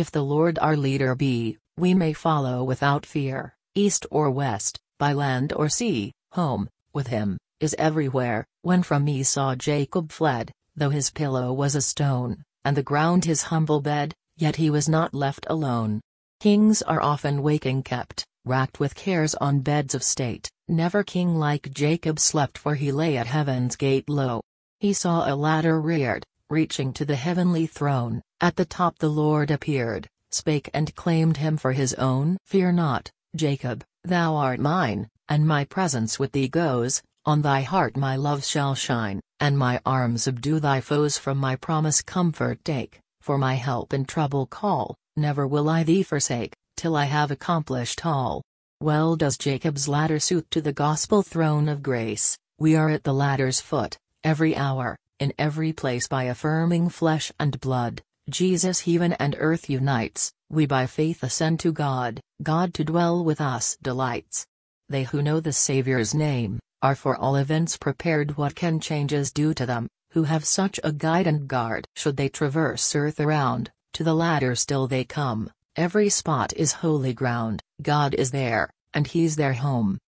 If the Lord our leader be, we may follow without fear, east or west, by land or sea, home, with him, is everywhere, when from Esau Jacob fled, though his pillow was a stone, and the ground his humble bed, yet he was not left alone. Kings are often waking kept, racked with cares on beds of state, never king like Jacob slept for he lay at heaven's gate low. He saw a ladder reared, reaching to the heavenly throne, at the top the Lord appeared, spake and claimed him for his own. Fear not, Jacob, thou art mine, and my presence with thee goes, on thy heart my love shall shine, and my arms subdue thy foes from my promise comfort take, for my help in trouble call, never will I thee forsake, till I have accomplished all. Well does Jacob's ladder suit to the gospel throne of grace, we are at the ladder's foot, every hour, in every place by affirming flesh and blood, Jesus heaven and earth unites, we by faith ascend to God, God to dwell with us delights. They who know the Saviour's name, are for all events prepared what can changes do to them, who have such a guide and guard. Should they traverse earth around, to the latter still they come, every spot is holy ground, God is there, and He's their home.